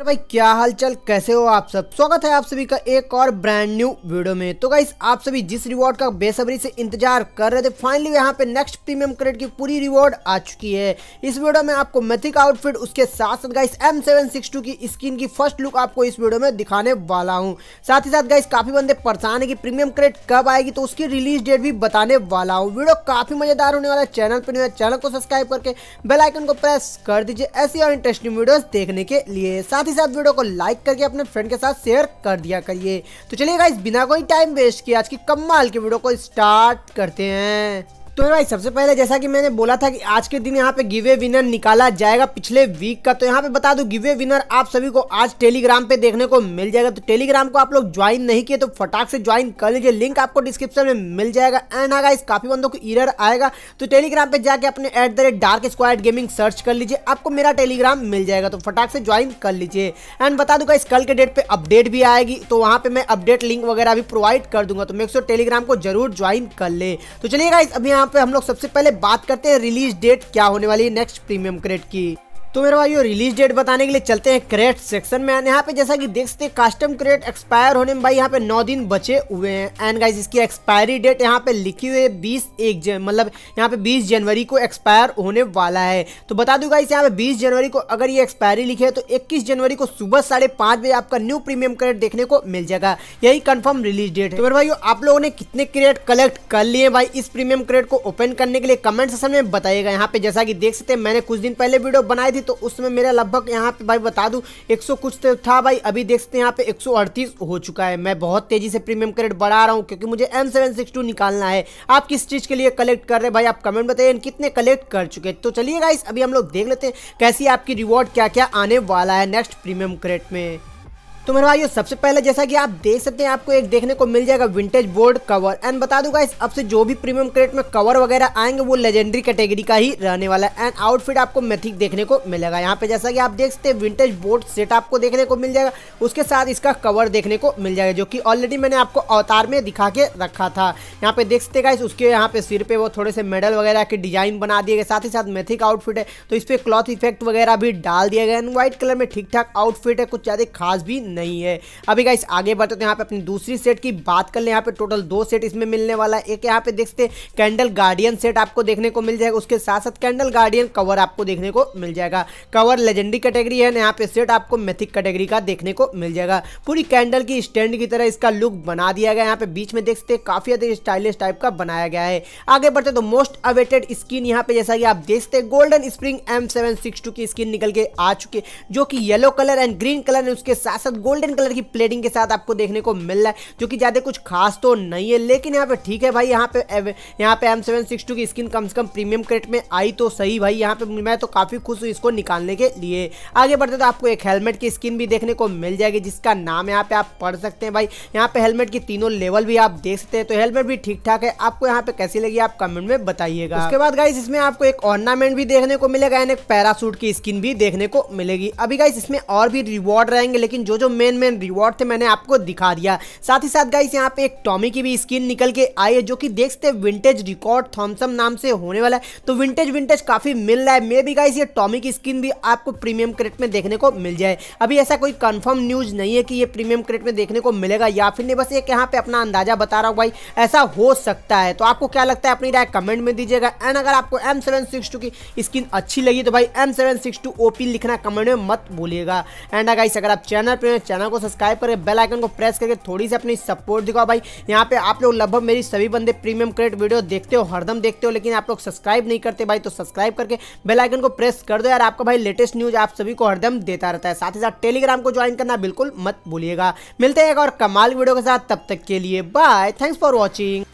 मेरे भाई क्या हाल चल कैसे हो आप सब स्वागत है आप सभी का एक और ब्रांड न्यू वीडियो में तो गाइस आप सभी जिस रिवॉर्ड का बेसब्री से इंतजार कर रहे थे फाइनली यहाँ पे नेक्स्ट प्रीमियम क्रेड की पूरी रिवॉर्ड आ चुकी है इस वीडियो में आपको मेथिक आउटफिट उसके साथ साथ गाइस एम की स्किन की फर्स्ट लुक आपको इस वीडियो में दिखाने वाला हूँ साथ ही साथ गाइस काफी बंदे परेशान है कि प्रीमियम क्रेड कब आएगी तो उसकी रिलीज डेट भी बताने वाला हूँ वीडियो काफी मजेदार होने वाला है चैनल पर चैनल को सब्सक्राइब करके बेलाइकन को प्रेस कर दीजिए ऐसी और इंटरेस्टिंग वीडियो देखने के लिए साथ ही साथ वीडियो को लाइक करके अपने फ्रेंड के साथ शेयर कर दिया करिए तो चलिए इस बिना कोई टाइम वेस्ट किए आज की कमाल की वीडियो को स्टार्ट करते हैं तो भाई सबसे पहले जैसा कि मैंने बोला था कि आज के दिन यहाँ पे गिवे विनर निकाला जाएगा पिछले वीक का तो यहाँ पे बता दू गिवे विनर आप सभी को आज टेलीग्राम पे देखने को मिल जाएगा तो टेलीग्राम को आप लोग ज्वाइन नहीं किए तो फटाक से ज्वाइन कर लीजिए लिंक आपको डिस्क्रिप्शन में मिल जाएगा एंड आगा इस काफी बंदों को ईरर आएगा तो टेलीग्राम पे जाके अपने at the rate dark gaming search कर लीजिए आपको मेरा टेलीग्राम मिल जाएगा तो फटाक से ज्वाइन कर लीजिए एंड बता दूंगा इस कल के डेट पर अपडेट भी आएगी तो वहाँ पे मैं अपडेट लिंक वगैरह भी प्रोवाइड कर दूंगा तो मेक श्योर टेलीग्राम को जरूर ज्वाइन कर ले तो चलिएगा इस अभी यहाँ पे हम लोग सबसे पहले बात करते हैं रिलीज डेट क्या होने वाली है नेक्स्ट प्रीमियम क्रेड की तो मेरे भाइयों रिलीज डेट बताने के लिए चलते हैं क्रेट सेक्शन में यहाँ पे जैसा कि देख सकते हैं कस्टम क्रेट एक्सपायर होने में भाई यहाँ पे नौ दिन बचे हुए हैं एंड गाइज इसकी एक्सपायरी डेट यहाँ पे लिखी हुई है बीस एक जन मतलब यहाँ पे बीस जनवरी को एक्सपायर होने वाला है तो बता दूँ गाइस यहाँ पे बीस जनवरी को अगर ये एक्सपायरी लिखी है तो इक्कीस जनवरी को सुबह साढ़े बजे आपका न्यू प्रीमियम क्रेट देखने को मिल जाएगा यही कन्फर्म रिलीज डेट है तो मेरे भाई आप लोगों ने कितने क्रेट कलेक्ट कर लिए भाई इस प्रीमियम क्रेट को ओपन करने के लिए कमेंट सेक्शन में बताइएगा यहाँ पे जैसा कि देख सकते हैं मैंने कुछ दिन पहले वीडियो बनाई थी थी तो उसमें मेरा लगभग यहाँ पे भाई बता दूँ 100 कुछ तो था भाई अभी देख सकते हैं यहाँ पे 138 हो चुका है मैं बहुत तेज़ी से प्रीमियम क्रेडिट बढ़ा रहा हूँ क्योंकि मुझे एम निकालना है आप किस चीज़ के लिए कलेक्ट कर रहे हैं भाई आप कमेंट बताइए कितने कलेक्ट कर चुके तो चलिए गाइस अभी हम लोग देख लेते हैं कैसी आपकी रिवॉर्ड क्या क्या आने वाला है नेक्स्ट प्रीमियम क्रेडिट में तो मेरे भाइयों सबसे पहले जैसा कि आप देख सकते हैं आपको एक देखने को मिल जाएगा विंटेज बोर्ड कवर एंड बता दूंगा इस अब से जो भी प्रीमियम क्रेट में कवर वगैरह आएंगे वो लेजेंडरी कैटेगरी का ही रहने वाला है एंड आउटफिट आपको मैथिक देखने को मिलेगा यहाँ पे जैसा कि आप देख सकते हैं विंटेज बोर्ड सेट आपको देखने को मिल जाएगा उसके साथ इसका कवर देखने को मिल जाएगा जो कि ऑलरेडी मैंने आपको अवतार में दिखा के रखा था यहाँ पे देख सकते गाइस उसके यहाँ पे सिर पे वो थोड़े से मेडल वगैरह के डिजाइन बना दिए गए साथ ही साथ मैथिक आउटफिट है तो इस पर क्लॉथ इफेक्ट वगैरह भी डाल दिया गया एंड व्हाइट कलर में ठीक ठाक आउटफिट है कुछ ज़्यादा खास भी नहीं है अभी गाइस आगे बढ़ते तो यहाँ पे अपनी दूसरी सेट की बात कर ले यहाँ पे टोटल दो सेट इसमें मिलने वाला है एक यहाँ पे देखते कैंडल गार्डियन सेट आपको देखने को मिल जाएगा उसके साथ साथ कैंडल गार्डियन कवर आपको देखने को मिल जाएगा कवर लेजेंडी कैटेगरी है यहाँ पे सेट आपको मेथिक कैटेगरी का देखने को मिल जाएगा पूरी कैंडल की स्टैंड की तरह इसका लुक बना दिया गया यहाँ पे बीच में देखते काफी अधिक स्टाइलिश टाइप का बनाया गया है आगे बढ़ते तो मोस्ट अवेटेड स्किन यहाँ पे जैसा कि आप देखते गोल्डन स्प्रिंग एम की स्किन निकल के आ चुके जो कि yellow colour and green colour है उसके साथ साथ गोल्डन कलर की प्लेटिंग के साथ आपको देखने को मिल रहा है जो कि ज़्यादा कुछ खास तो नहीं है लेकिन यहाँ पे ठीक है भाई यहाँ पे यहाँ पे एम सेवन सिक्स टू की स्किन कम से कम प्रीमियम क्रेट में आई तो सही भाई यहाँ पे मैं तो काफ़ी खुश हूँ इसको निकालने के लिए आगे बढ़ते तो आपको एक हेलमेट की स्किन भी देखने को मिल जाएगी जिसका नाम यहाँ पे आप पढ़ सकते हैं भाई यहाँ पे हेलमेट की तीनों लेवल भी आप देख सकते हैं तो हेलमेट भी ठीक ठाक है आपको यहाँ पे कैसी लगी आप कमेंट में बताइएगा उसके बाद गाइस इसमें आपको एक ऑर्नामेंट भी देखने को मिलेगा एक पैरासूट की स्किन भी देखने को मिलेगी अभी गाइस इसमें और भी रिवॉर्ड रहेंगे लेकिन जो जो मेन मेन रिवॉर्ड थे मैंने आपको दिखा दिया साथ ही साथ गाइस यहाँ पे एक टॉमी की भी स्किन निकल के आई है जो कि देख सकते विंटेज रिकॉर्ड थॉम्सन नाम से होने वाला है तो विंटेज विंटेज काफ़ी मिल रहा है मे भी गाइस ये टॉमी की स्किन भी आपको प्रीमियम क्रेट में देखने को मिल जाए अभी ऐसा कोई कन्फर्म न्यूज़ नहीं है कि ये प्रीमियम क्रेट में देखने को मिलेगा या फिर नहीं बस एक यहाँ पे अपना अंदाजा बता रहा हूँ भाई ऐसा हो सकता है तो आपको क्या लगता है अपनी राय कमेंट में दीजिएगा एंड अगर आपको एम की स्किन अच्छी लगी तो भाई एम सेवन लिखना कमेंट में मत भूलिएगा एंड अगर अगर आप चैनल पर चैनल को सब्सक्राइब करके बेल आइकन को प्रेस करके थोड़ी सी अपनी सपोर्ट दिखाओ भाई यहाँ पे आप लोग लगभग मेरी सभी बंदे प्रीमियम क्रेडिट वीडियो देखते हो हरदम देखते हो लेकिन आप लोग सब्सक्राइब नहीं करते भाई तो सब्सक्राइब करके बेलाइकन को प्रेस कर दो यार आपका भाई लेटेस्ट न्यूज आप सभी को हरदम देता रहता है साथ ही साथ टेलीग्राम को ज्वाइन करना बिल्कुल मत भूलिएगा मिलते हैं एक और कमाल वीडियो के साथ तब तक के लिए बाय थैंक्स फॉर वॉचिंग